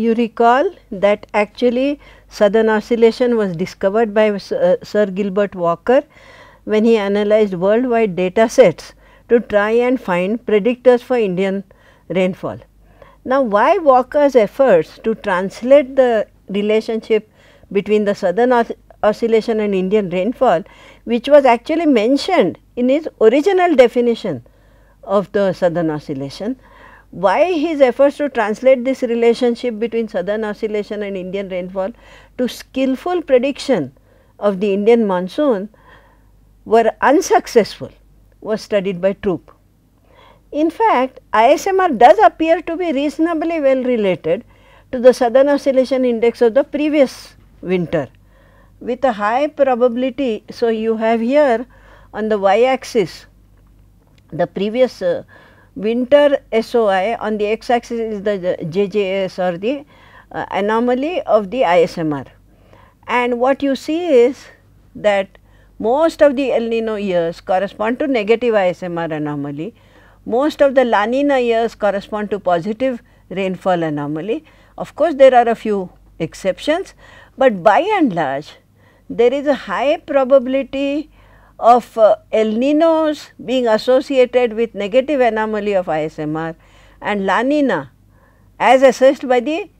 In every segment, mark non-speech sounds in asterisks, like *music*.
you recall that actually southern oscillation was discovered by uh, Sir Gilbert Walker when he analyzed worldwide data sets to try and find predictors for Indian rainfall. Now, why Walker's efforts to translate the relationship between the southern os oscillation and Indian rainfall, which was actually mentioned in his original definition of the southern oscillation, why his efforts to translate this relationship between southern oscillation and Indian rainfall to skillful prediction of the Indian monsoon were unsuccessful was studied by Troop. In fact, ISMR does appear to be reasonably well related to the southern oscillation index of the previous winter with a high probability. So, you have here on the y axis the previous uh, winter SOI on the x axis is the JJS or the uh, anomaly of the ISMR. And what you see is that most of the El Nino years correspond to negative ISMR anomaly, most of the La Nina years correspond to positive rainfall anomaly. Of course, there are a few exceptions, but by and large there is a high probability of uh, El Ninos being associated with negative anomaly of ISMR and La Nina as assessed by the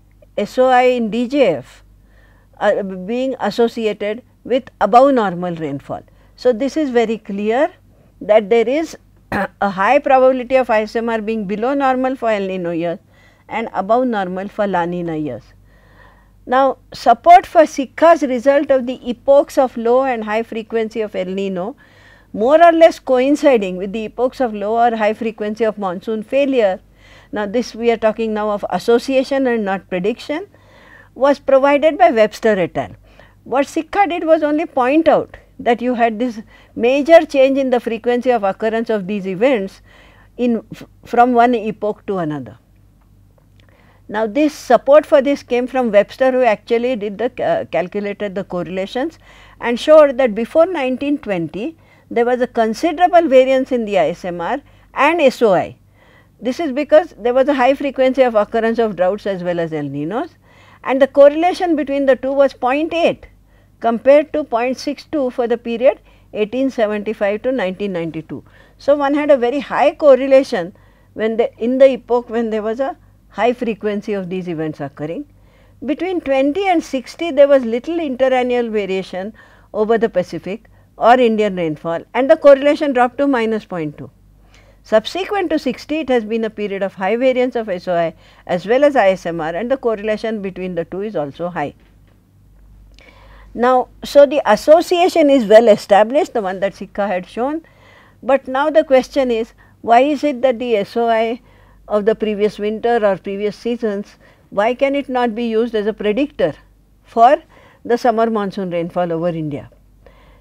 SOI in DJF uh, being associated with above normal rainfall. So, this is very clear that there is *coughs* a high probability of ISMR being below normal for El Nino years and above normal for La Nina years. Now, support for Sikha's result of the epochs of low and high frequency of El Nino more or less coinciding with the epochs of low or high frequency of monsoon failure. Now, this we are talking now of association and not prediction was provided by Webster et al. What Sikha did was only point out that you had this major change in the frequency of occurrence of these events in from one epoch to another. Now, this support for this came from Webster who actually did the uh, calculated the correlations and showed that before 1920 there was a considerable variance in the ISMR and SOI. This is because there was a high frequency of occurrence of droughts as well as El Ninos and the correlation between the two was 0.8 compared to 0.62 for the period 1875 to 1992. So, one had a very high correlation when the in the epoch when there was a high frequency of these events occurring. Between 20 and 60 there was little interannual variation over the Pacific or Indian rainfall and the correlation dropped to minus 0.2. Subsequent to 60 it has been a period of high variance of SOI as well as ISMR and the correlation between the two is also high. Now, so the association is well established the one that Sika had shown, but now the question is why is it that the SOI of the previous winter or previous seasons, why can it not be used as a predictor for the summer monsoon rainfall over India?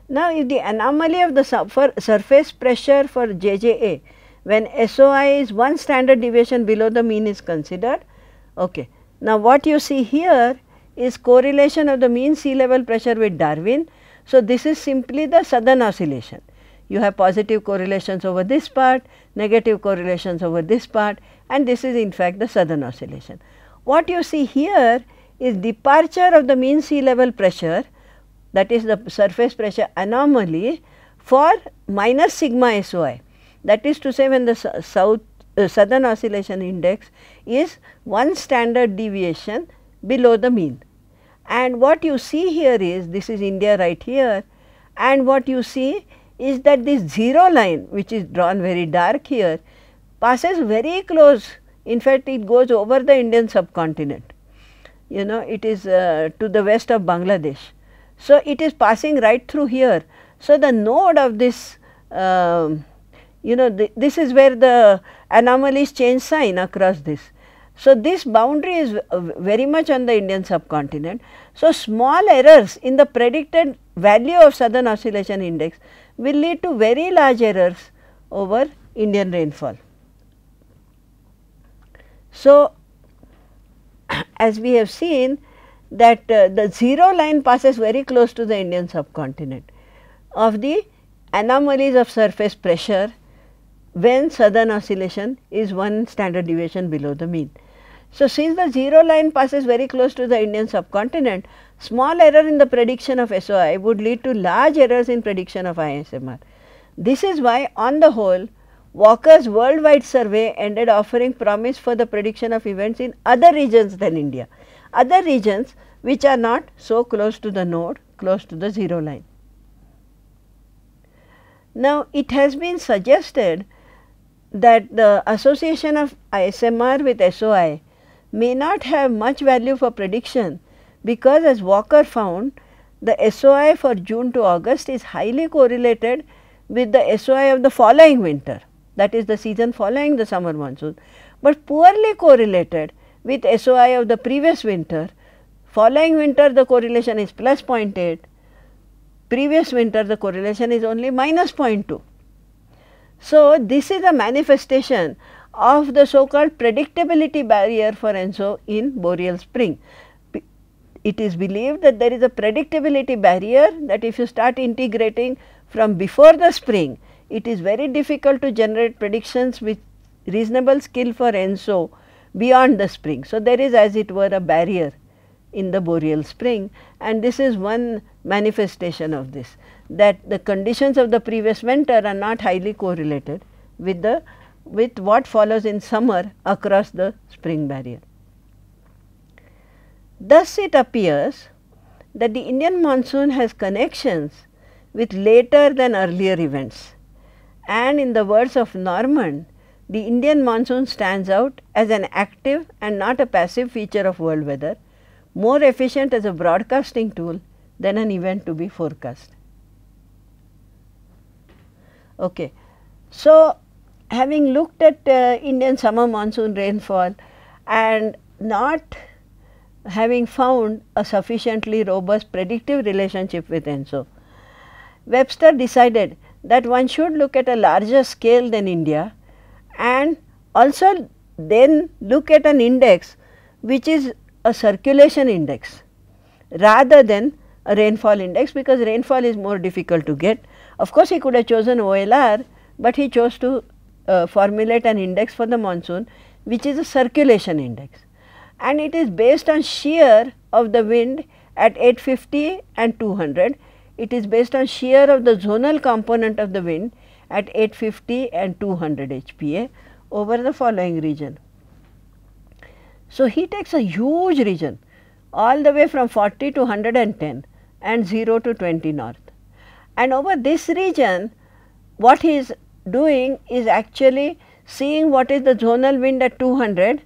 Now, if the anomaly of the surface pressure for JJA when SOI is one standard deviation below the mean is considered, okay. Now, what you see here is correlation of the mean sea level pressure with Darwin. So, this is simply the southern oscillation. You have positive correlations over this part, negative correlations over this part and this is in fact the southern oscillation. What you see here is departure of the mean sea level pressure that is the surface pressure anomaly for minus sigma SOI. That is to say when the south uh, southern oscillation index is one standard deviation below the mean. And what you see here is this is India right here and what you see is that this 0 line which is drawn very dark here passes very close, in fact it goes over the Indian subcontinent, you know it is uh, to the west of Bangladesh. So, it is passing right through here. So, the node of this uh, you know this is where the anomalies change sign across this. So, this boundary is very much on the Indian subcontinent. So, small errors in the predicted value of southern oscillation index will lead to very large errors over Indian rainfall. So, *clears throat* as we have seen that uh, the 0 line passes very close to the Indian subcontinent of the anomalies of surface pressure when southern oscillation is one standard deviation below the mean. So, since the 0 line passes very close to the Indian subcontinent, small error in the prediction of SOI would lead to large errors in prediction of ISMR. This is why on the whole Walker's worldwide survey ended offering promise for the prediction of events in other regions than India, other regions which are not so close to the node, close to the 0 line. Now, it has been suggested that the association of ISMR with SOI may not have much value for prediction because as Walker found the SOI for June to August is highly correlated with the SOI of the following winter that is the season following the summer monsoon, but poorly correlated with SOI of the previous winter. Following winter the correlation is plus 0.8, previous winter the correlation is only minus 0.2. So, this is a manifestation of the so called predictability barrier for ENSO in boreal spring. It is believed that there is a predictability barrier that if you start integrating from before the spring, it is very difficult to generate predictions with reasonable skill for ENSO beyond the spring. So, there is as it were a barrier in the boreal spring and this is one manifestation of this that the conditions of the previous winter are not highly correlated with the with what follows in summer across the spring barrier. Thus, it appears that the Indian monsoon has connections with later than earlier events and in the words of Norman, the Indian monsoon stands out as an active and not a passive feature of world weather, more efficient as a broadcasting tool than an event to be forecast. Okay. So, having looked at uh, Indian summer monsoon rainfall and not having found a sufficiently robust predictive relationship with ENSO, Webster decided that one should look at a larger scale than India and also then look at an index which is a circulation index rather than a rainfall index because rainfall is more difficult to get. Of course, he could have chosen OLR, but he chose to uh, formulate an index for the monsoon which is a circulation index and it is based on shear of the wind at 850 and 200 it is based on shear of the zonal component of the wind at 850 and 200 HPA over the following region. So, he takes a huge region all the way from 40 to 110 and 0 to 20 north. And over this region, what he is doing is actually seeing what is the zonal wind at 200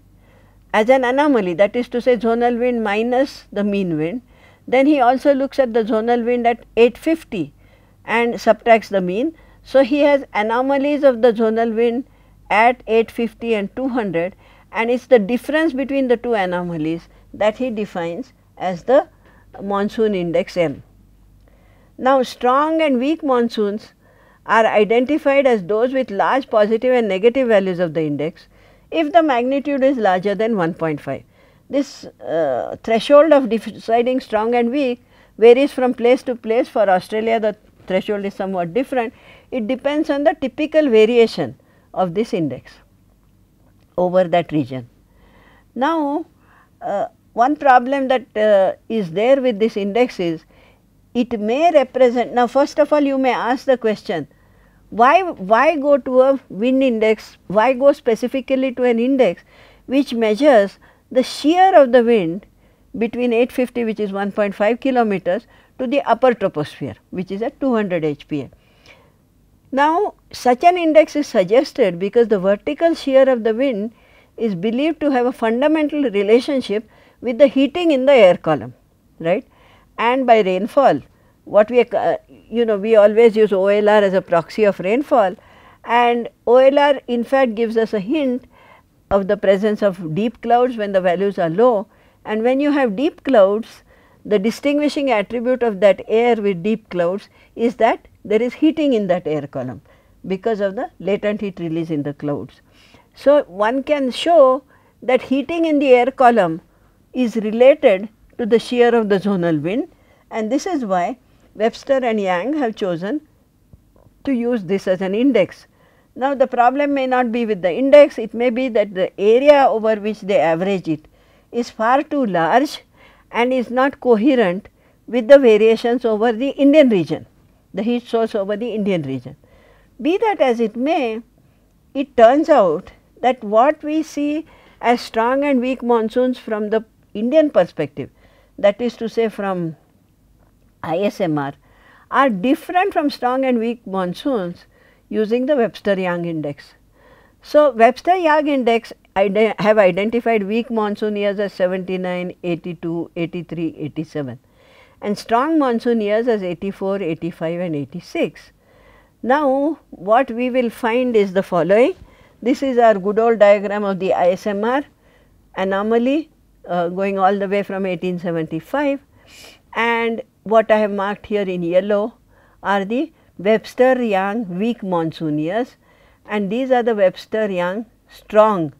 as an anomaly that is to say zonal wind minus the mean wind then he also looks at the zonal wind at 850 and subtracts the mean. So, he has anomalies of the zonal wind at 850 and 200 and it is the difference between the two anomalies that he defines as the monsoon index M. Now, strong and weak monsoons are identified as those with large positive and negative values of the index if the magnitude is larger than 1.5. This uh, threshold of deciding strong and weak varies from place to place. For Australia, the threshold is somewhat different. It depends on the typical variation of this index over that region. Now, uh, one problem that uh, is there with this index is it may represent, now first of all you may ask the question, why, why go to a wind index, why go specifically to an index which measures the shear of the wind between 850 which is 1.5 kilometers to the upper troposphere which is at 200 HPa. Now, such an index is suggested because the vertical shear of the wind is believed to have a fundamental relationship with the heating in the air column, right. And by rainfall, what we, uh, you know, we always use OLR as a proxy of rainfall and OLR in fact gives us a hint of the presence of deep clouds when the values are low and when you have deep clouds the distinguishing attribute of that air with deep clouds is that there is heating in that air column because of the latent heat release in the clouds. So, one can show that heating in the air column is related to the shear of the zonal wind and this is why Webster and Yang have chosen to use this as an index now, the problem may not be with the index, it may be that the area over which they average it is far too large and is not coherent with the variations over the Indian region, the heat source over the Indian region. Be that as it may, it turns out that what we see as strong and weak monsoons from the Indian perspective, that is to say from ISMR, are different from strong and weak monsoons using the Webster-Young index. So, Webster-Young index have identified weak monsoon years as 79, 82, 83, 87 and strong monsoon years as 84, 85 and 86. Now, what we will find is the following. This is our good old diagram of the ISMR anomaly uh, going all the way from 1875 and what I have marked here in yellow are the Webster-Young weak years and these are the Webster-Young strong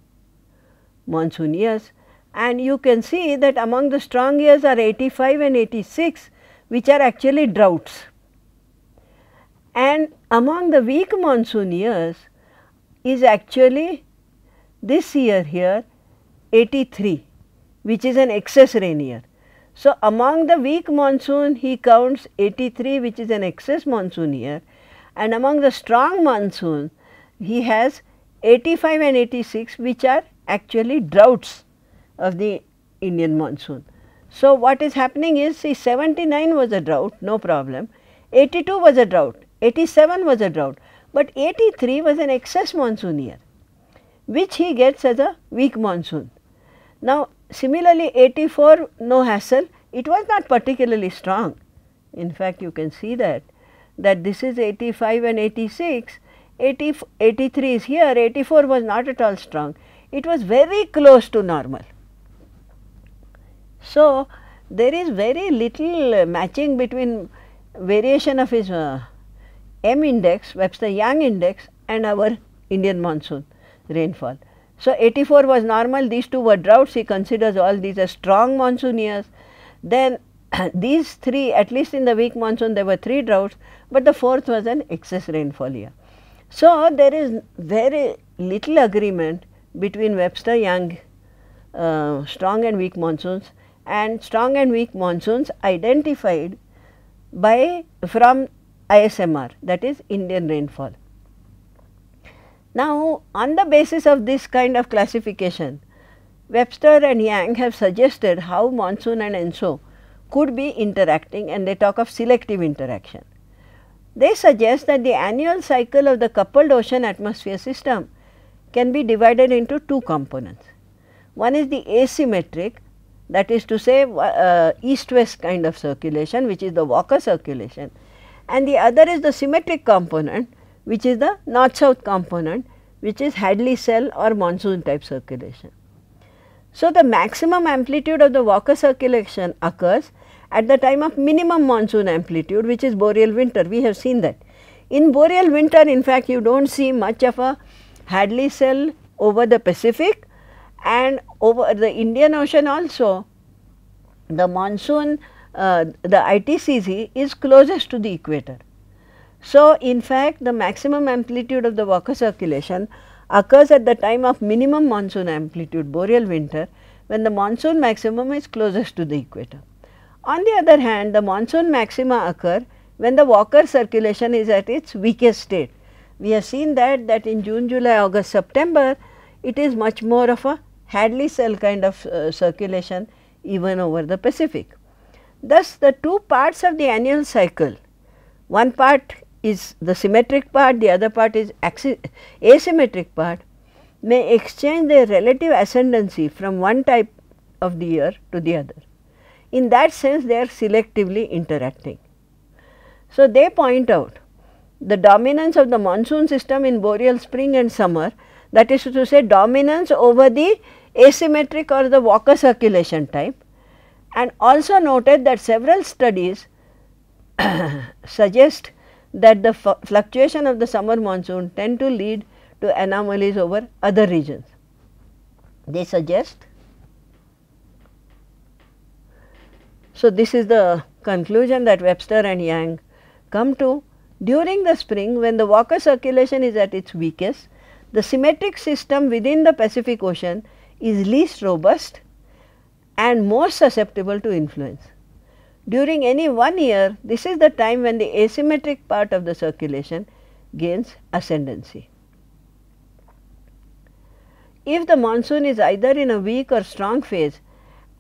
years and you can see that among the strong years are 85 and 86 which are actually droughts. And among the weak monsoon years is actually this year here 83 which is an excess rain year. So, among the weak monsoon he counts 83 which is an excess monsoon year and among the strong monsoon he has 85 and 86 which are actually droughts of the Indian monsoon. So, what is happening is see 79 was a drought no problem, 82 was a drought, 87 was a drought, but 83 was an excess monsoon year which he gets as a weak monsoon. Now, Similarly, 84 no hassle, it was not particularly strong. In fact, you can see that, that this is 85 and 86, 80, 83 is here, 84 was not at all strong. It was very close to normal. So, there is very little matching between variation of his uh, M index, Webster-Young index and our Indian monsoon rainfall. So, 84 was normal, these two were droughts, he considers all these as strong monsoon years. Then *clears throat* these three, at least in the weak monsoon, there were three droughts, but the fourth was an excess rainfall year. So, there is very little agreement between Webster Young uh, strong and weak monsoons and strong and weak monsoons identified by from ISMR that is Indian rainfall. Now, on the basis of this kind of classification, Webster and Yang have suggested how monsoon and ENSO could be interacting and they talk of selective interaction. They suggest that the annual cycle of the coupled ocean atmosphere system can be divided into two components. One is the asymmetric that is to say uh, east west kind of circulation which is the Walker circulation and the other is the symmetric component which is the north south component which is Hadley cell or monsoon type circulation. So, the maximum amplitude of the Walker circulation occurs at the time of minimum monsoon amplitude which is boreal winter, we have seen that. In boreal winter in fact, you do not see much of a Hadley cell over the Pacific and over the Indian Ocean also the monsoon uh, the ITCZ is closest to the equator. So, in fact, the maximum amplitude of the Walker circulation occurs at the time of minimum monsoon amplitude boreal winter when the monsoon maximum is closest to the equator. On the other hand, the monsoon maxima occur when the Walker circulation is at its weakest state. We have seen that that in June, July, August, September, it is much more of a Hadley cell kind of uh, circulation even over the Pacific. Thus, the two parts of the annual cycle, one part is the symmetric part, the other part is asymmetric part may exchange their relative ascendancy from one type of the year to the other. In that sense, they are selectively interacting. So, they point out the dominance of the monsoon system in boreal spring and summer that is to say dominance over the asymmetric or the Walker circulation type and also noted that several studies *coughs* suggest that the fluctuation of the summer monsoon tend to lead to anomalies over other regions. They suggest. So, this is the conclusion that Webster and Yang come to. During the spring when the Walker circulation is at its weakest, the symmetric system within the Pacific Ocean is least robust and more susceptible to influence. During any one year, this is the time when the asymmetric part of the circulation gains ascendancy. If the monsoon is either in a weak or strong phase,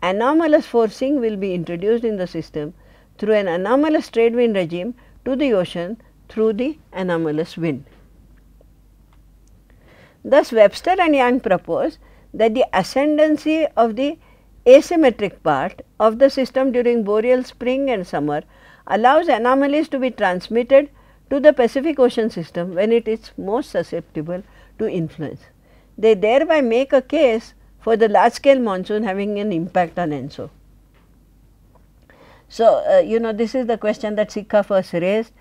anomalous forcing will be introduced in the system through an anomalous trade wind regime to the ocean through the anomalous wind. Thus, Webster and Young propose that the ascendancy of the asymmetric part of the system during boreal spring and summer allows anomalies to be transmitted to the Pacific Ocean system when it is most susceptible to influence. They thereby make a case for the large scale monsoon having an impact on ENSO. So, uh, you know this is the question that Sikha first raised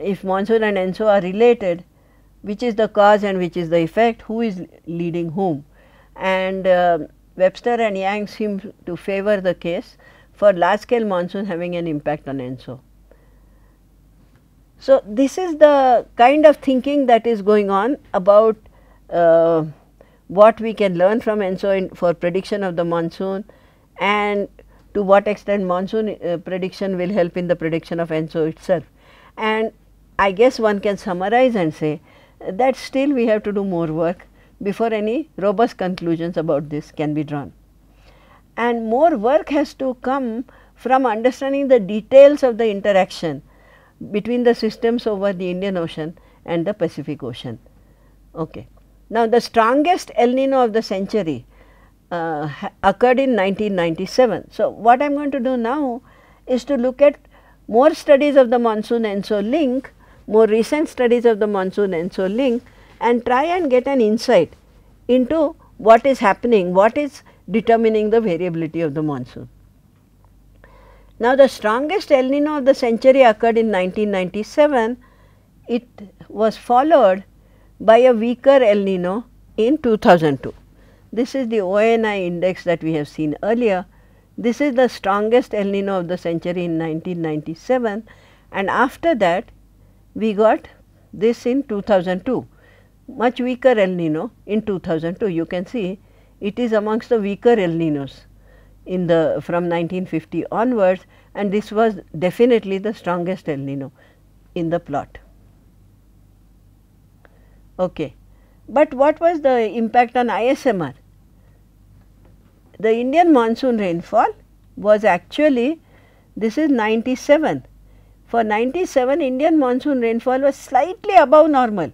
if monsoon and ENSO are related which is the cause and which is the effect who is leading whom and uh, Webster and Yang seem to favor the case for large scale monsoon having an impact on ENSO. So, this is the kind of thinking that is going on about uh, what we can learn from ENSO for prediction of the monsoon and to what extent monsoon uh, prediction will help in the prediction of ENSO itself. And I guess one can summarize and say that still we have to do more work before any robust conclusions about this can be drawn. And more work has to come from understanding the details of the interaction between the systems over the Indian Ocean and the Pacific Ocean. Okay. Now, the strongest El Nino of the century uh, occurred in 1997. So, what I am going to do now is to look at more studies of the monsoon ENSO link, more recent studies of the monsoon ENSO link and try and get an insight into what is happening, what is determining the variability of the monsoon. Now, the strongest El Nino of the century occurred in 1997. It was followed by a weaker El Nino in 2002. This is the ONI index that we have seen earlier. This is the strongest El Nino of the century in 1997 and after that we got this in 2002 much weaker El Nino in 2002. You can see it is amongst the weaker El Ninos in the from 1950 onwards and this was definitely the strongest El Nino in the plot. Okay. But what was the impact on ISMR? The Indian monsoon rainfall was actually this is 97. For 97 Indian monsoon rainfall was slightly above normal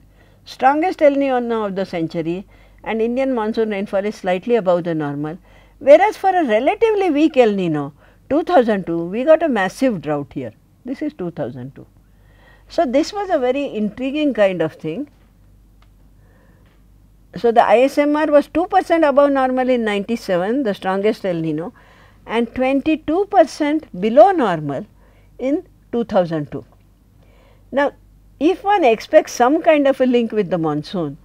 strongest El Nino of the century and Indian monsoon rainfall is slightly above the normal. Whereas, for a relatively weak El Nino 2002 we got a massive drought here, this is 2002. So, this was a very intriguing kind of thing. So, the ISMR was 2 percent above normal in 97, the strongest El Nino and 22 percent below normal in 2002. Now, if one expects some kind of a link with the monsoon,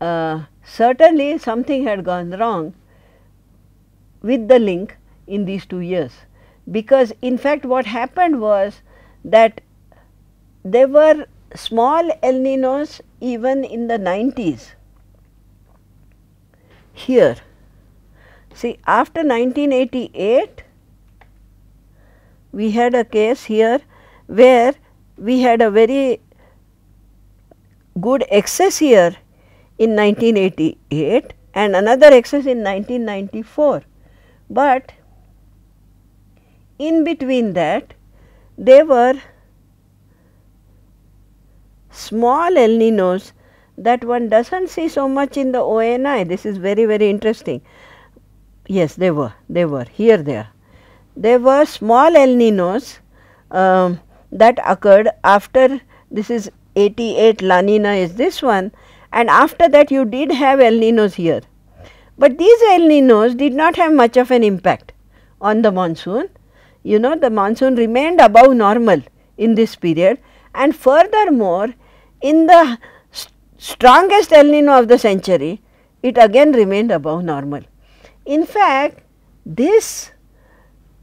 uh, certainly something had gone wrong with the link in these two years. Because in fact what happened was that there were small El Ninos even in the 90s here. See after 1988 we had a case here where we had a very good excess year in 1988 and another excess in 1994. But in between that there were small El Ninos that one does not see so much in the ONI. This is very, very interesting. Yes, they were, they were, here they are. There were small El Ninos um, that occurred after this is 88 La Nina is this one and after that you did have El Ninos here. But these El Ninos did not have much of an impact on the monsoon. You know the monsoon remained above normal in this period and furthermore in the st strongest El Nino of the century it again remained above normal. In fact, this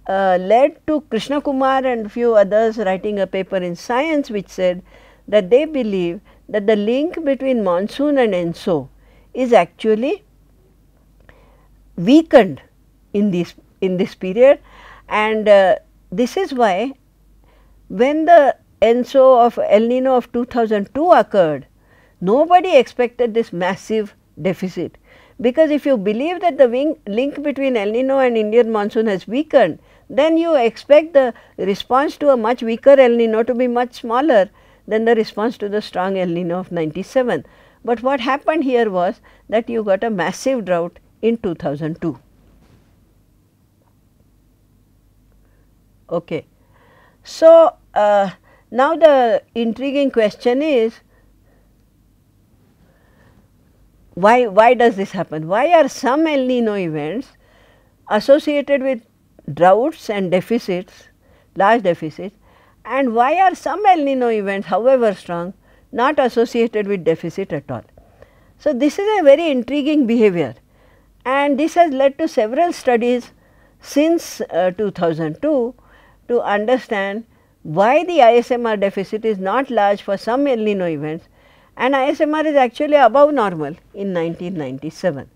uh, led to Krishna Kumar and few others writing a paper in science which said that they believe that the link between monsoon and ENSO is actually weakened in this in this period and uh, this is why when the ENSO of El Nino of 2002 occurred, nobody expected this massive deficit. Because if you believe that the wing, link between El Nino and Indian monsoon has weakened, then you expect the response to a much weaker El Nino to be much smaller than the response to the strong El Nino of 97. But what happened here was that you got a massive drought in 2002. Okay. So, uh, now the intriguing question is why, why does this happen? Why are some El Nino events associated with droughts and deficits, large deficits, and why are some El Nino events, however strong, not associated with deficit at all? So, this is a very intriguing behavior and this has led to several studies since uh, 2002 to understand why the ISMR deficit is not large for some El Nino events and ISMR is actually above normal in 1997.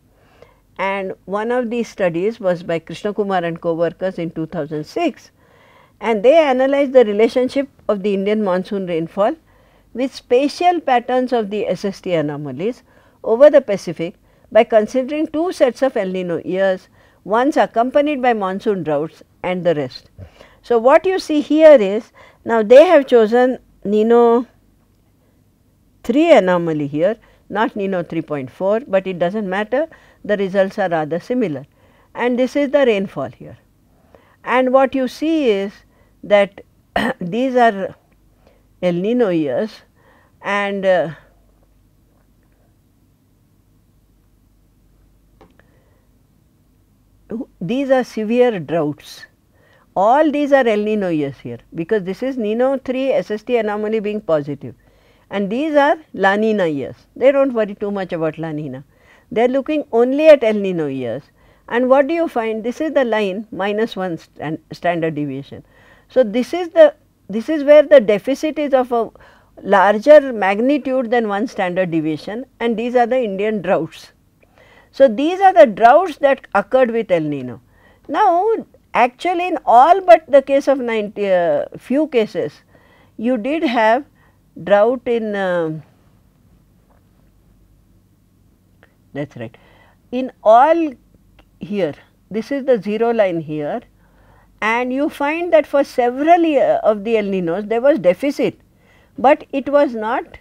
And one of these studies was by Krishna Kumar and co-workers in 2006 and they analyzed the relationship of the Indian monsoon rainfall with spatial patterns of the SST anomalies over the Pacific by considering two sets of El Nino years, once accompanied by monsoon droughts and the rest. So, what you see here is now they have chosen Nino 3 anomaly here, not Nino 3.4, but it does not matter the results are rather similar and this is the rainfall here. And what you see is that *clears throat* these are El Nino years and uh, these are severe droughts. All these are El Nino years here because this is Nino 3 SST anomaly being positive and these are La Nina years. They do not worry too much about La Nina. They are looking only at El Nino years and what do you find? This is the line minus 1 standard deviation. So, this is the this is where the deficit is of a larger magnitude than one standard deviation and these are the Indian droughts. So, these are the droughts that occurred with El Nino. Now, actually in all but the case of 90 uh, few cases you did have drought in uh, um, that is right in all here this is the zero line here and you find that for several of the El Ninos there was deficit, but it was not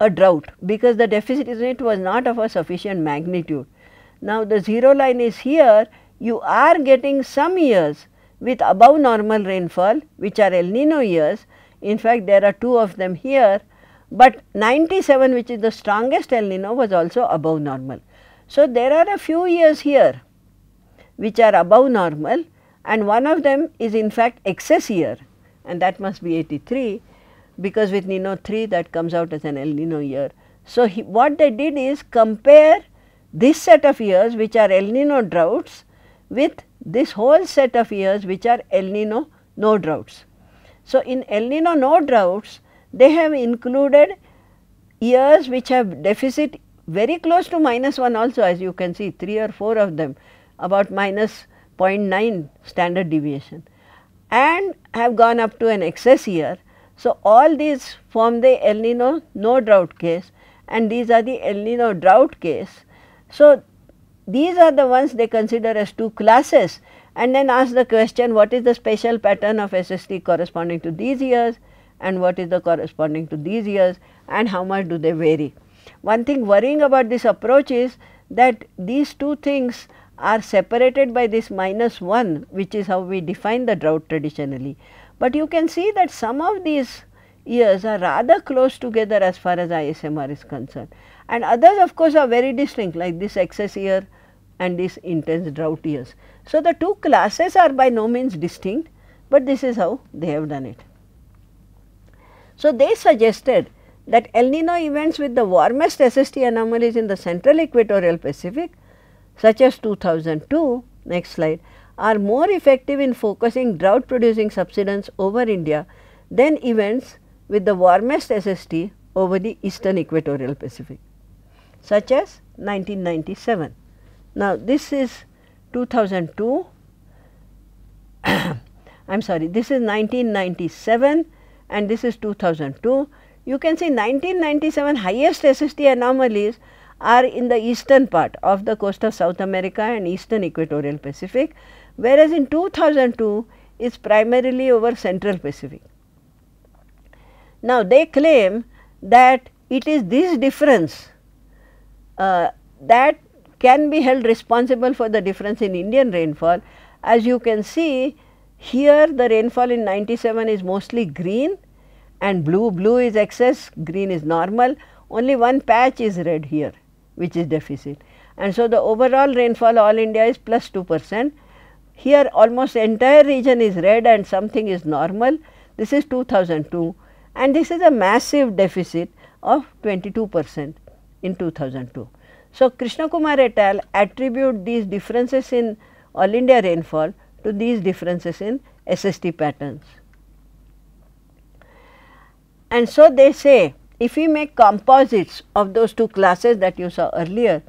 a drought because the deficit it was not of a sufficient magnitude. Now, the zero line is here, you are getting some years with above normal rainfall which are El Nino years. In fact, there are two of them here, but 97 which is the strongest El Nino was also above normal. So, there are a few years here which are above normal and one of them is in fact excess year, and that must be 83 because with Nino 3 that comes out as an El Nino year. So, he, what they did is compare this set of years which are El Nino droughts with this whole set of years which are El Nino no droughts. So, in El Nino no droughts they have included years which have deficit very close to minus 1 also as you can see 3 or 4 of them about minus 0.9 standard deviation and have gone up to an excess year. So, all these form the El Nino no drought case and these are the El Nino drought case. So, these are the ones they consider as two classes and then ask the question what is the spatial pattern of SST corresponding to these years and what is the corresponding to these years and how much do they vary. One thing worrying about this approach is that these two things are separated by this minus 1 which is how we define the drought traditionally. But you can see that some of these years are rather close together as far as ISMR is concerned and others of course are very distinct like this excess year and these intense drought years. So, the two classes are by no means distinct, but this is how they have done it. So, they suggested that El Nino events with the warmest SST anomalies in the central equatorial Pacific such as 2002, next slide, are more effective in focusing drought producing subsidence over India than events with the warmest SST over the eastern equatorial Pacific, such as 1997. Now, this is 2002, *coughs* I am sorry, this is 1997 and this is 2002. You can see 1997 highest SST anomalies are in the eastern part of the coast of South America and eastern equatorial Pacific, whereas in 2002 it is primarily over central Pacific. Now, they claim that it is this difference uh, that can be held responsible for the difference in Indian rainfall. As you can see here the rainfall in 97 is mostly green and blue, blue is excess, green is normal, only one patch is red here which is deficit. And so, the overall rainfall all India is plus 2 percent. Here almost entire region is red and something is normal. This is 2002 and this is a massive deficit of 22 percent in 2002. So, Krishna Kumar et al attribute these differences in all India rainfall to these differences in SST patterns. And so, they say if we make composites of those two classes that you saw earlier,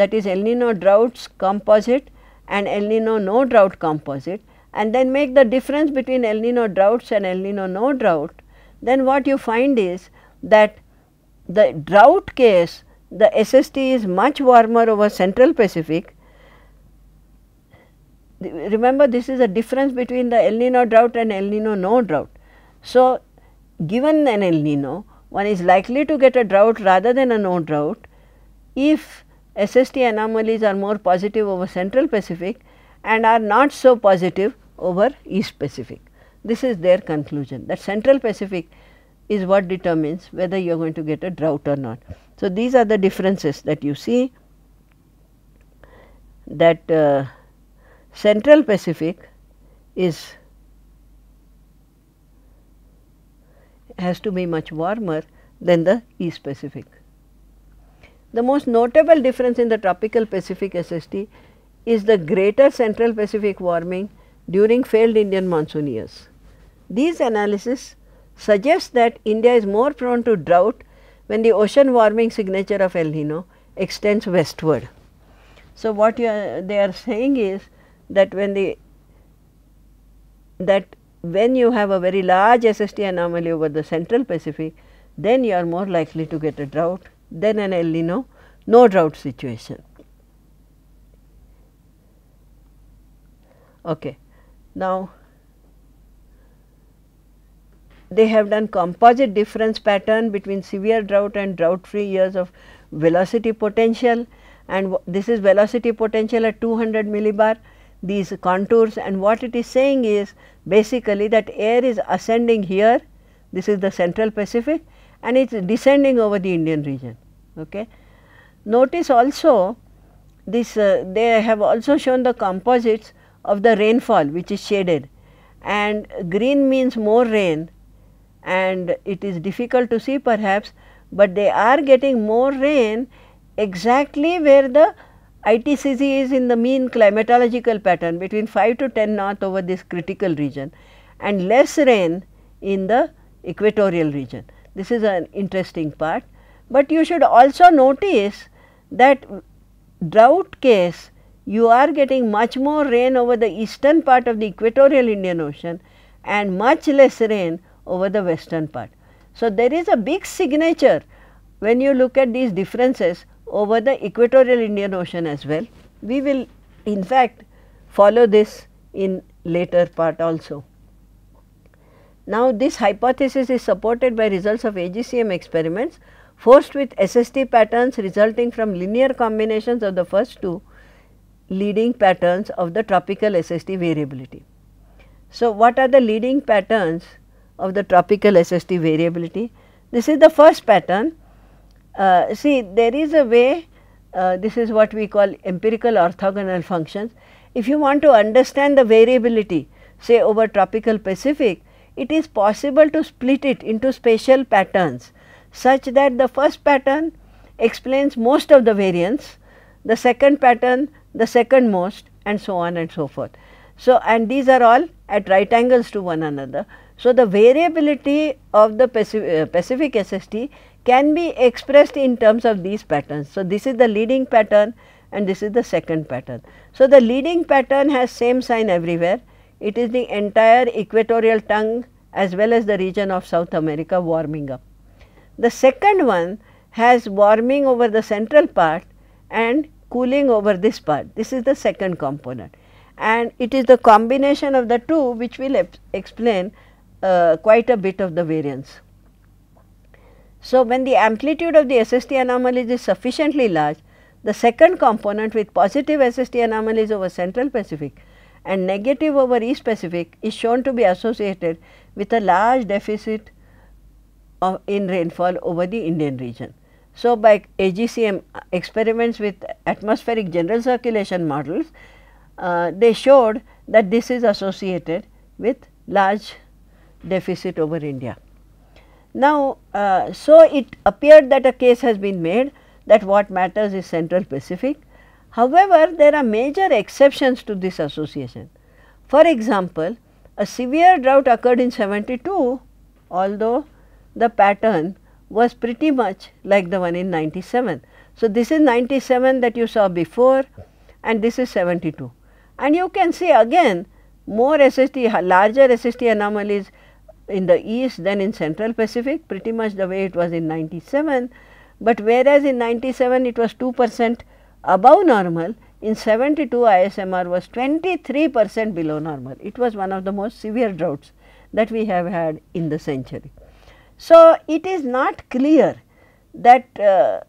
that is El Nino droughts composite and El Nino no drought composite and then make the difference between El Nino droughts and El Nino no drought, then what you find is that the drought case the SST is much warmer over central Pacific. Remember this is a difference between the El Nino drought and El Nino no drought. So, given an El Nino, one is likely to get a drought rather than a no drought if SST anomalies are more positive over central Pacific and are not so positive over east Pacific. This is their conclusion that central Pacific is what determines whether you are going to get a drought or not. So, these are the differences that you see that uh, central Pacific is has to be much warmer than the East Pacific. The most notable difference in the tropical Pacific SST is the greater central Pacific warming during failed Indian monsoon years. These analyses suggest that India is more prone to drought when the ocean warming signature of El Nino extends westward. So, what are, they are saying is that when the that when you have a very large SST anomaly over the central Pacific, then you are more likely to get a drought than an El Nino no drought situation. Okay. Now, they have done composite difference pattern between severe drought and drought free years of velocity potential and this is velocity potential at 200 millibar these contours and what it is saying is basically that air is ascending here, this is the central Pacific and it is descending over the Indian region. Okay. Notice also this uh, they have also shown the composites of the rainfall which is shaded and green means more rain and it is difficult to see perhaps, but they are getting more rain exactly where the ITCC is in the mean climatological pattern between 5 to 10 north over this critical region and less rain in the equatorial region. This is an interesting part, but you should also notice that drought case you are getting much more rain over the eastern part of the equatorial Indian Ocean and much less rain over the western part. So, there is a big signature when you look at these differences over the equatorial Indian Ocean as well. We will in fact follow this in later part also. Now, this hypothesis is supported by results of AGCM experiments forced with SST patterns resulting from linear combinations of the first two leading patterns of the tropical SST variability. So, what are the leading patterns of the tropical SST variability? This is the first pattern uh, see, there is a way, uh, this is what we call empirical orthogonal functions. If you want to understand the variability, say over tropical Pacific, it is possible to split it into spatial patterns such that the first pattern explains most of the variance, the second pattern the second most and so on and so forth. So, and these are all at right angles to one another. So, the variability of the Pacific, uh, Pacific SST can be expressed in terms of these patterns. So, this is the leading pattern and this is the second pattern. So, the leading pattern has same sign everywhere. It is the entire equatorial tongue as well as the region of South America warming up. The second one has warming over the central part and cooling over this part. This is the second component and it is the combination of the two which will explain uh, quite a bit of the variance. So, when the amplitude of the SST anomalies is sufficiently large, the second component with positive SST anomalies over central Pacific and negative over east Pacific is shown to be associated with a large deficit of in rainfall over the Indian region. So, by AGCM experiments with atmospheric general circulation models, uh, they showed that this is associated with large deficit over India. Now, uh, so it appeared that a case has been made that what matters is Central Pacific. However, there are major exceptions to this association. For example, a severe drought occurred in 72 although the pattern was pretty much like the one in 97. So, this is 97 that you saw before and this is 72 and you can see again more SST larger SST anomalies in the east than in central Pacific pretty much the way it was in 97, but whereas in 97 it was 2 percent above normal, in 72 ISMR was 23 percent below normal. It was one of the most severe droughts that we have had in the century. So, it is not clear that uh,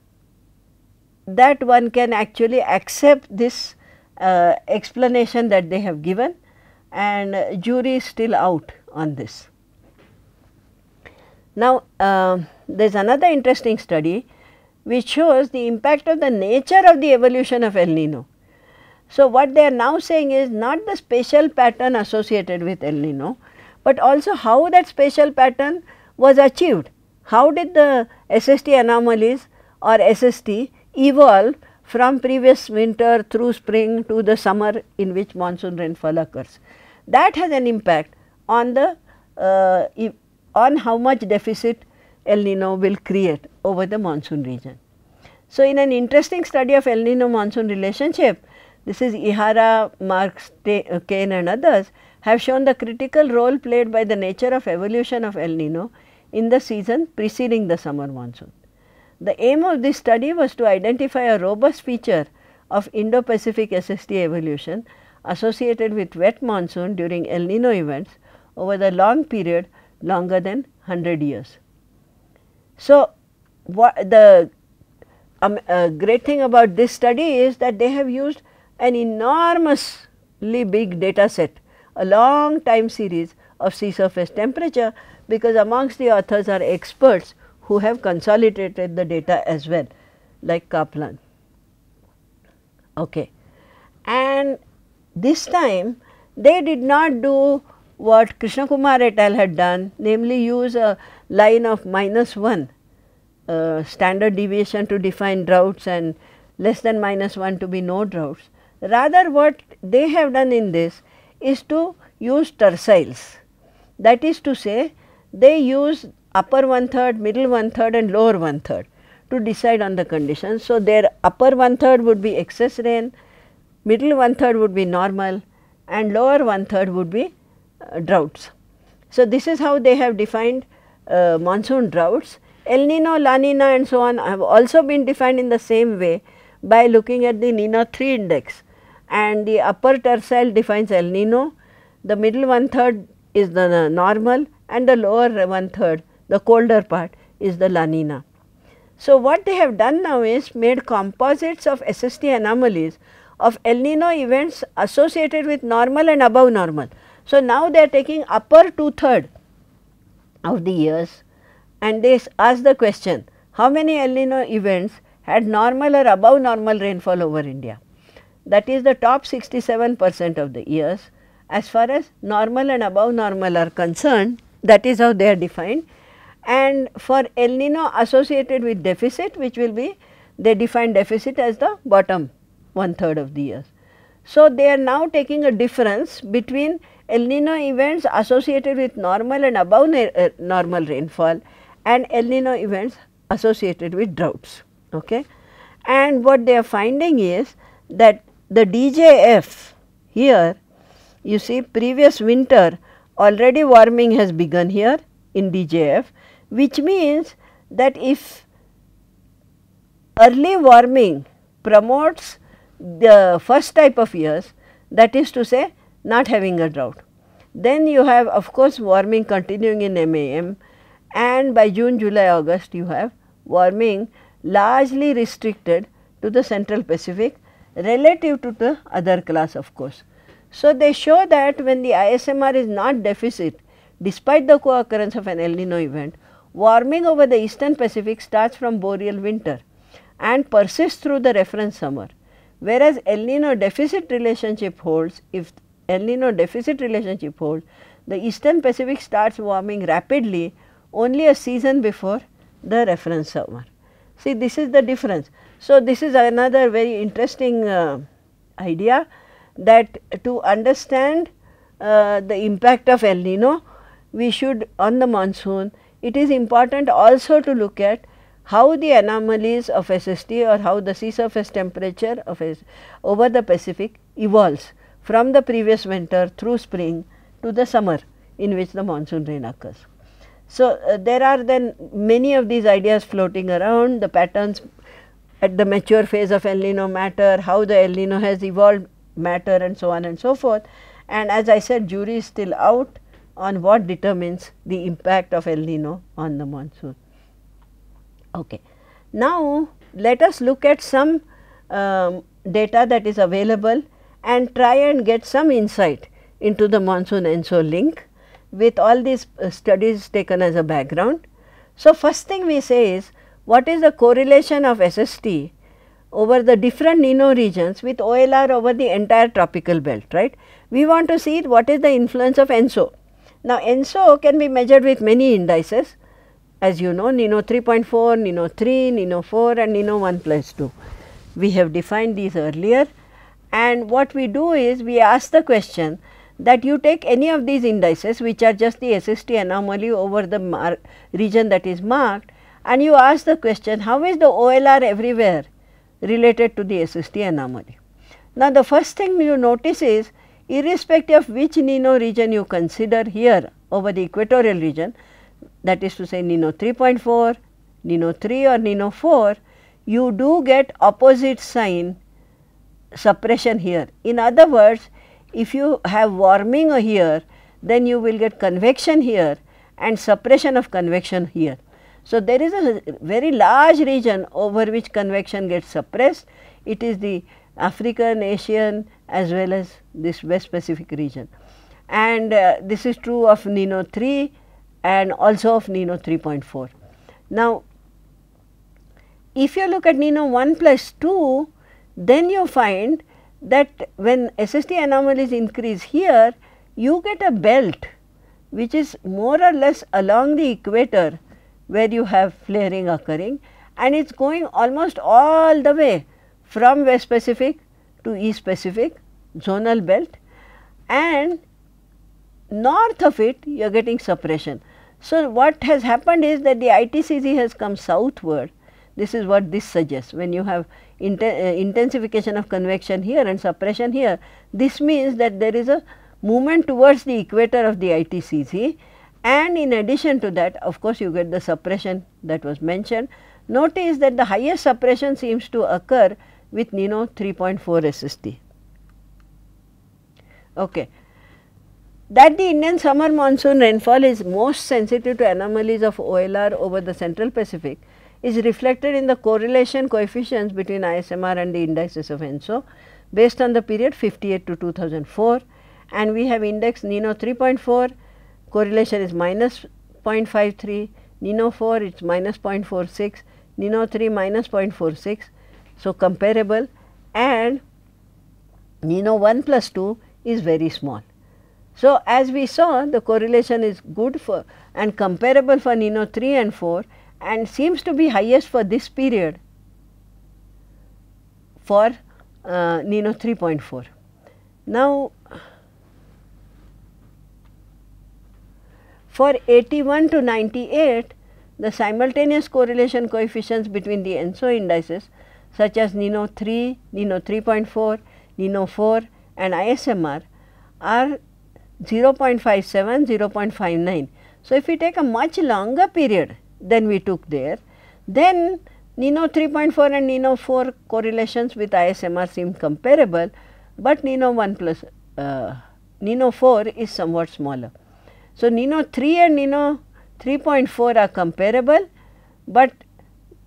that one can actually accept this uh, explanation that they have given and uh, jury is still out on this. Now, uh, there is another interesting study which shows the impact of the nature of the evolution of El Nino. So, what they are now saying is not the spatial pattern associated with El Nino, but also how that spatial pattern was achieved. How did the SST anomalies or SST evolve from previous winter through spring to the summer in which monsoon rainfall occurs. That has an impact on the uh, on how much deficit El Nino will create over the monsoon region. So, in an interesting study of El Nino monsoon relationship, this is Ihara, Marx, uh, Kane and others have shown the critical role played by the nature of evolution of El Nino in the season preceding the summer monsoon. The aim of this study was to identify a robust feature of Indo-Pacific SST evolution associated with wet monsoon during El Nino events over the long period longer than 100 years. So, the um, uh, great thing about this study is that they have used an enormously big data set, a long time series of sea surface temperature because amongst the authors are experts who have consolidated the data as well like Kaplan. Okay. And this time they did not do what Krishna Kumar et al. had done, namely use a line of minus 1 uh, standard deviation to define droughts and less than minus 1 to be no droughts. Rather what they have done in this is to use terciles. That is to say they use upper one third, middle one third and lower one third to decide on the conditions. So, their upper one third would be excess rain, middle one third would be normal and lower one third would be uh, droughts. So, this is how they have defined uh, monsoon droughts. El Nino, La Nina and so on have also been defined in the same way by looking at the Niño 3 index and the upper tercile defines El Nino, the middle one third is the normal and the lower one third the colder part is the La Nina. So, what they have done now is made composites of SST anomalies of El Nino events associated with normal and above normal. So, now they are taking upper two third of the years and they ask the question how many El Nino events had normal or above normal rainfall over India that is the top 67 percent of the years as far as normal and above normal are concerned that is how they are defined and for El Nino associated with deficit which will be they define deficit as the bottom one third of the years. So, they are now taking a difference between El Nino events associated with normal and above uh, normal rainfall and El Nino events associated with droughts. Okay? And what they are finding is that the DJF here, you see previous winter already warming has begun here in DJF, which means that if early warming promotes the first type of years, that is to say not having a drought. Then you have of course warming continuing in MAM and by June, July, August you have warming largely restricted to the central Pacific relative to the other class of course. So, they show that when the ISMR is not deficit despite the co-occurrence of an El Nino event, warming over the eastern Pacific starts from boreal winter and persists through the reference summer whereas El Nino deficit relationship holds if El Nino deficit relationship holds, the eastern Pacific starts warming rapidly only a season before the reference summer. See this is the difference. So, this is another very interesting uh, idea that to understand uh, the impact of El Nino, we should on the monsoon, it is important also to look at how the anomalies of SST or how the sea surface temperature of over the Pacific evolves from the previous winter through spring to the summer in which the monsoon rain occurs. So, uh, there are then many of these ideas floating around the patterns at the mature phase of El Nino matter, how the El Nino has evolved matter and so on and so forth. And as I said jury is still out on what determines the impact of El Nino on the monsoon. Okay. Now, let us look at some um, data that is available and try and get some insight into the monsoon ENSO link with all these uh, studies taken as a background. So, first thing we say is what is the correlation of SST over the different Nino regions with OLR over the entire tropical belt, right. We want to see what is the influence of ENSO. Now, ENSO can be measured with many indices as you know Nino 3.4, Nino 3, Nino 4 and Nino 1 plus 2. We have defined these earlier and what we do is we ask the question that you take any of these indices which are just the SST anomaly over the region that is marked and you ask the question how is the OLR everywhere related to the SST anomaly. Now, the first thing you notice is irrespective of which Nino region you consider here over the equatorial region that is to say Nino 3.4, Nino 3 or Nino 4, you do get opposite sign suppression here. In other words, if you have warming here, then you will get convection here and suppression of convection here. So, there is a very large region over which convection gets suppressed. It is the African, Asian as well as this West Pacific region. And uh, this is true of NINO 3 and also of NINO 3.4. Now, if you look at NINO 1 plus 2, then you find that when SST anomalies increase here, you get a belt which is more or less along the equator where you have flaring occurring and it is going almost all the way from West Pacific to East Pacific zonal belt and north of it you are getting suppression. So, what has happened is that the ITCG has come southward, this is what this suggests when you have inten uh, intensification of convection here and suppression here. This means that there is a movement towards the equator of the ITCC and in addition to that of course you get the suppression that was mentioned. Notice that the highest suppression seems to occur with Nino 3.4 SST. Okay. That the Indian summer monsoon rainfall is most sensitive to anomalies of OLR over the central Pacific is reflected in the correlation coefficients between ISMR and the indices of ENSO based on the period 58 to 2004 and we have index NINO 3.4, correlation is minus 0.53, NINO 4 it is minus 0.46, NINO 3 minus 0.46, so comparable and NINO 1 plus 2 is very small. So, as we saw the correlation is good for and comparable for NINO 3 and 4 and seems to be highest for this period for uh, Nino 3.4. Now, for 81 to 98, the simultaneous correlation coefficients between the ENSO indices such as Nino 3, Nino 3.4, Nino 4 and ISMR are 0 0.57, 0 0.59. So, if we take a much longer period then we took there. Then NINO 3.4 and NINO 4 correlations with ISMR seem comparable, but NINO 1 plus uh, NINO 4 is somewhat smaller. So, NINO 3 and NINO 3.4 are comparable, but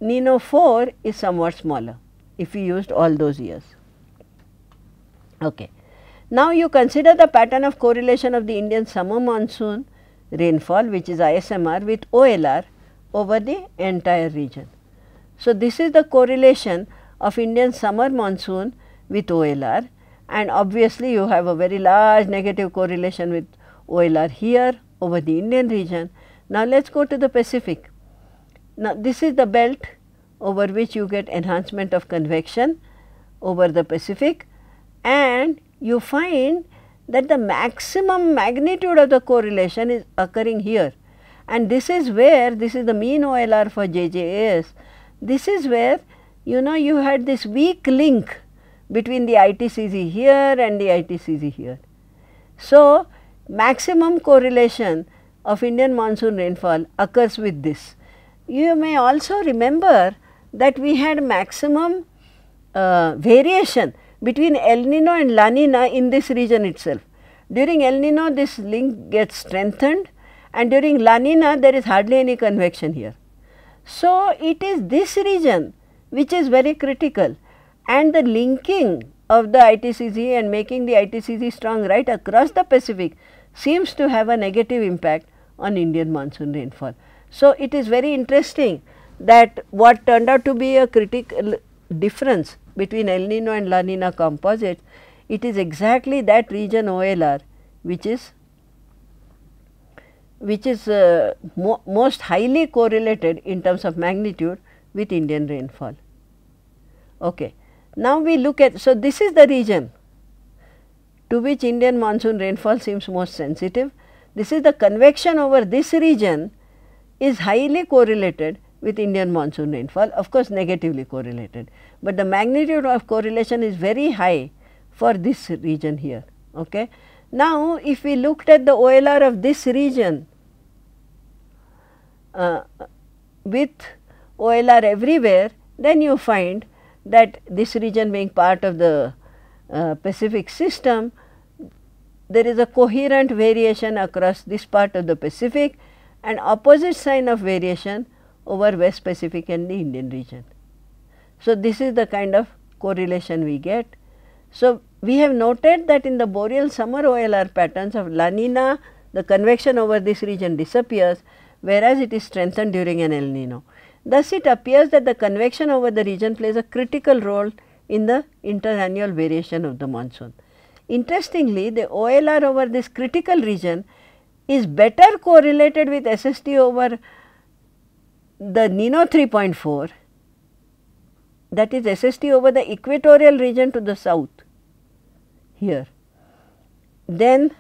NINO 4 is somewhat smaller if we used all those years. Okay. Now, you consider the pattern of correlation of the Indian summer monsoon rainfall which is ISMR with OLR over the entire region. So, this is the correlation of Indian summer monsoon with OLR and obviously you have a very large negative correlation with OLR here over the Indian region. Now, let us go to the Pacific. Now, this is the belt over which you get enhancement of convection over the Pacific and you find that the maximum magnitude of the correlation is occurring here and this is where, this is the mean OLR for JJAS, this is where you know you had this weak link between the ITCG here and the ITCG here. So, maximum correlation of Indian monsoon rainfall occurs with this. You may also remember that we had maximum uh, variation between El Nino and La Nina in this region itself. During El Nino, this link gets strengthened and during La Nina there is hardly any convection here. So, it is this region which is very critical and the linking of the ITCG and making the ITCG strong right across the Pacific seems to have a negative impact on Indian monsoon rainfall. So, it is very interesting that what turned out to be a critical difference between El Nino and La Nina composite, it is exactly that region OLR which is which is uh, mo most highly correlated in terms of magnitude with Indian rainfall. Okay. Now, we look at, so this is the region to which Indian monsoon rainfall seems most sensitive. This is the convection over this region is highly correlated with Indian monsoon rainfall, of course negatively correlated, but the magnitude of correlation is very high for this region here. Okay. Now, if we looked at the OLR of this region uh, with OLR everywhere, then you find that this region being part of the uh, Pacific system, there is a coherent variation across this part of the Pacific and opposite sign of variation over West Pacific and the Indian region. So, this is the kind of correlation we get. So, we have noted that in the boreal summer OLR patterns of La Nina, the convection over this region disappears whereas it is strengthened during an El Nino. Thus, it appears that the convection over the region plays a critical role in the interannual variation of the monsoon. Interestingly, the OLR over this critical region is better correlated with SST over the Nino 3.4 that is SST over the equatorial region to the south here. Then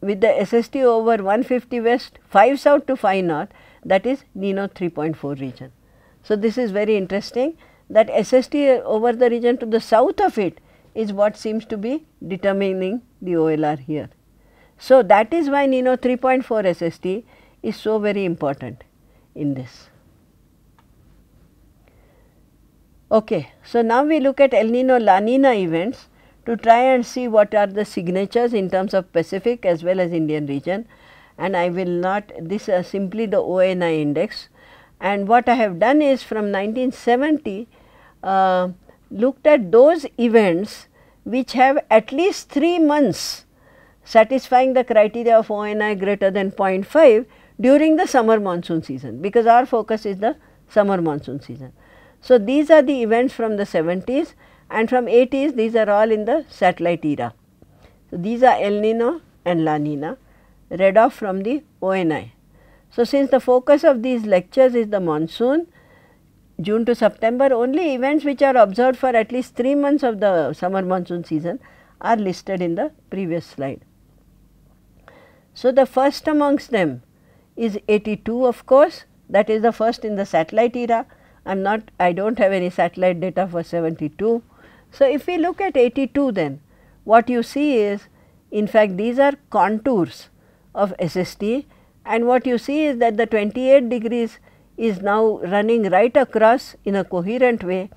with the SST over 150 west, 5 south to 5 north that is Nino 3.4 region. So, this is very interesting that SST over the region to the south of it is what seems to be determining the OLR here. So, that is why Nino 3.4 SST is so very important in this. Okay. So, now we look at El Nino La Nina events to try and see what are the signatures in terms of Pacific as well as Indian region and I will not this is uh, simply the ONI index and what I have done is from 1970 uh, looked at those events which have at least 3 months satisfying the criteria of ONI greater than 0.5 during the summer monsoon season because our focus is the summer monsoon season. So, these are the events from the 70s and from 80s these are all in the satellite era. So, these are El Nino and La Nina read off from the ONI. So, since the focus of these lectures is the monsoon, June to September only events which are observed for at least 3 months of the summer monsoon season are listed in the previous slide. So, the first amongst them is 82 of course that is the first in the satellite era I am not, I do not have any satellite data for 72. So, if we look at 82 then, what you see is in fact these are contours of SST and what you see is that the 28 degrees is now running right across in a coherent way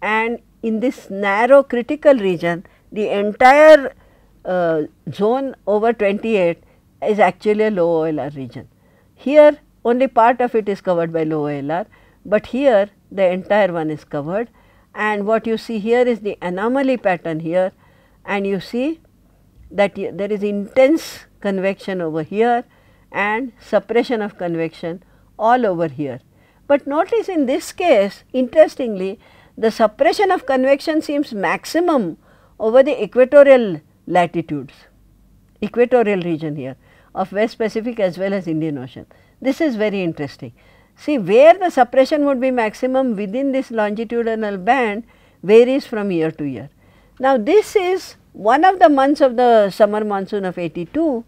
and in this narrow critical region the entire uh, zone over 28 is actually a low OLR region. Here only part of it is covered by low OLR but here the entire one is covered and what you see here is the anomaly pattern here and you see that there is intense convection over here and suppression of convection all over here. But notice in this case interestingly the suppression of convection seems maximum over the equatorial latitudes, equatorial region here of West Pacific as well as Indian Ocean. This is very interesting. See where the suppression would be maximum within this longitudinal band varies from year to year. Now this is one of the months of the summer monsoon of 82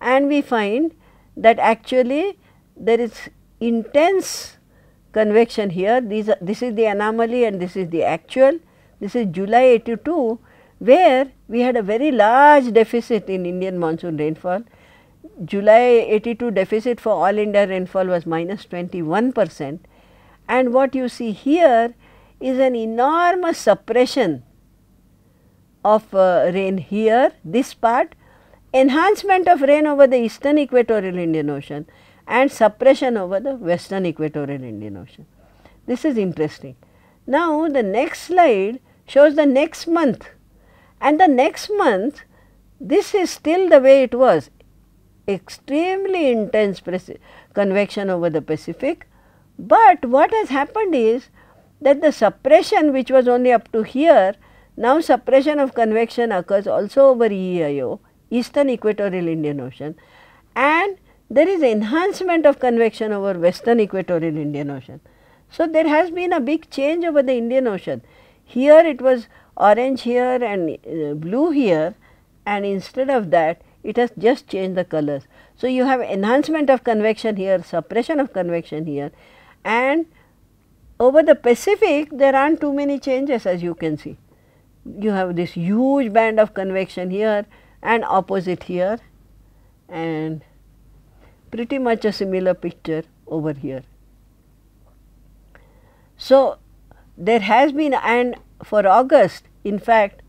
and we find that actually there is intense convection here. These are, this is the anomaly and this is the actual. This is July 82 where we had a very large deficit in Indian monsoon rainfall July 82 deficit for all India rainfall was minus 21 percent and what you see here is an enormous suppression of uh, rain here this part enhancement of rain over the eastern equatorial Indian Ocean and suppression over the western equatorial Indian Ocean. This is interesting. Now, the next slide shows the next month and the next month this is still the way it was extremely intense convection over the Pacific. But what has happened is that the suppression which was only up to here, now suppression of convection occurs also over EIO, Eastern Equatorial Indian Ocean and there is enhancement of convection over Western Equatorial Indian Ocean. So, there has been a big change over the Indian Ocean. Here it was orange here and uh, blue here and instead of that it has just changed the colors. So, you have enhancement of convection here, suppression of convection here and over the Pacific there are not too many changes as you can see. You have this huge band of convection here and opposite here and pretty much a similar picture over here. So, there has been and for August in fact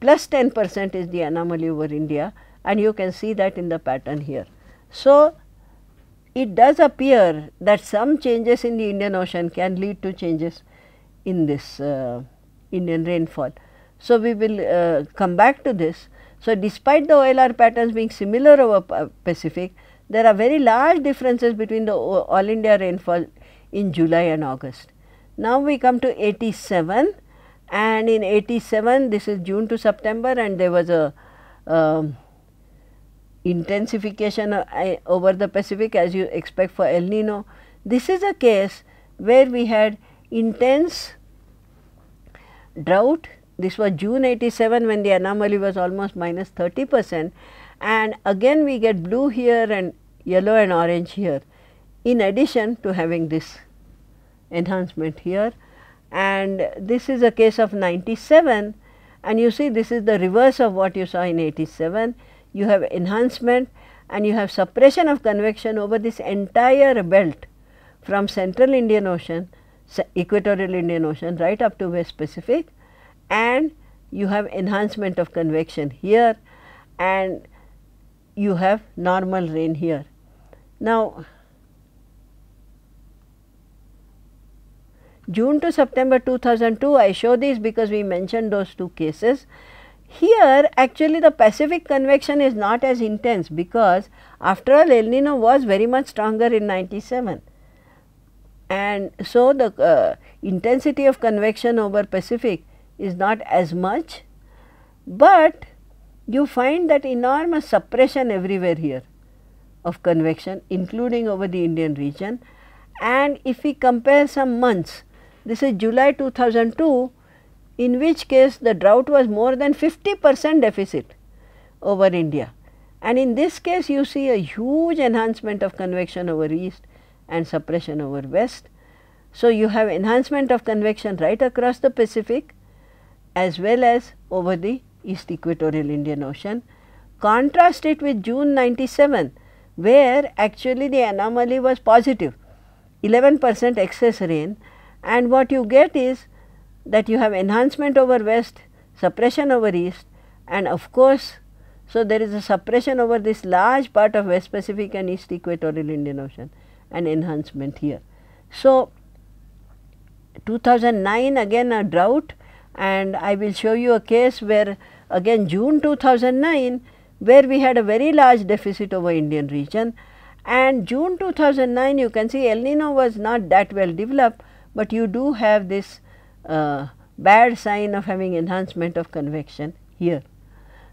plus 10 percent is the anomaly over India and you can see that in the pattern here. So, it does appear that some changes in the Indian Ocean can lead to changes in this uh, Indian rainfall. So, we will uh, come back to this. So, despite the OLR patterns being similar over Pacific, there are very large differences between the all India rainfall in July and August. Now, we come to 87 and in 87 this is June to September and there was a um, intensification uh, eh, over the Pacific as you expect for El Nino. This is a case where we had intense drought. This was June 87 when the anomaly was almost minus 30 percent and again we get blue here and yellow and orange here in addition to having this enhancement here and this is a case of 97 and you see this is the reverse of what you saw in 87 you have enhancement and you have suppression of convection over this entire belt from central Indian Ocean, equatorial Indian Ocean right up to West Pacific and you have enhancement of convection here and you have normal rain here. Now, June to September 2002 I show these because we mentioned those two cases here actually the Pacific convection is not as intense because after all El Nino was very much stronger in 97 and so the uh, intensity of convection over Pacific is not as much, but you find that enormous suppression everywhere here of convection including over the Indian region and if we compare some months, this is July 2002 in which case the drought was more than 50 percent deficit over India. And in this case you see a huge enhancement of convection over east and suppression over west. So, you have enhancement of convection right across the Pacific as well as over the east equatorial Indian Ocean. Contrast it with June 97 where actually the anomaly was positive 11 percent excess rain and what you get is that you have enhancement over west, suppression over east and of course, so there is a suppression over this large part of west Pacific and east equatorial Indian Ocean and enhancement here. So, 2009 again a drought and I will show you a case where again June 2009 where we had a very large deficit over Indian region and June 2009 you can see El Nino was not that well developed, but you do have this uh, bad sign of having enhancement of convection here.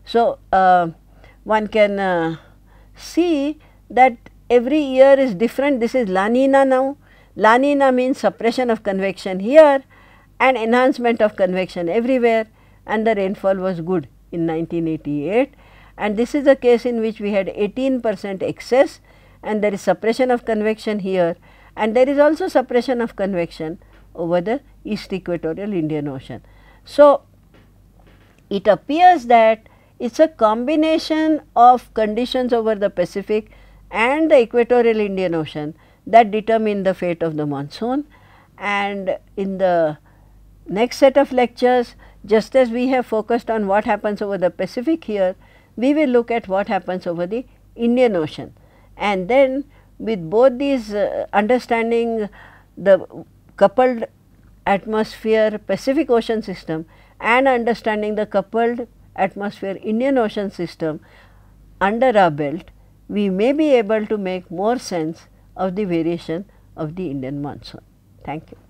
So, uh, one can uh, see that every year is different. This is La Nina now. La Nina means suppression of convection here and enhancement of convection everywhere and the rainfall was good in 1988. And this is a case in which we had 18 percent excess and there is suppression of convection here and there is also suppression of convection over the East Equatorial Indian Ocean. So, it appears that it is a combination of conditions over the Pacific and the equatorial Indian Ocean that determine the fate of the monsoon. And in the next set of lectures, just as we have focused on what happens over the Pacific here, we will look at what happens over the Indian Ocean. And then with both these uh, understanding the coupled atmosphere Pacific Ocean system and understanding the coupled atmosphere Indian Ocean system under our belt, we may be able to make more sense of the variation of the Indian monsoon. Thank you.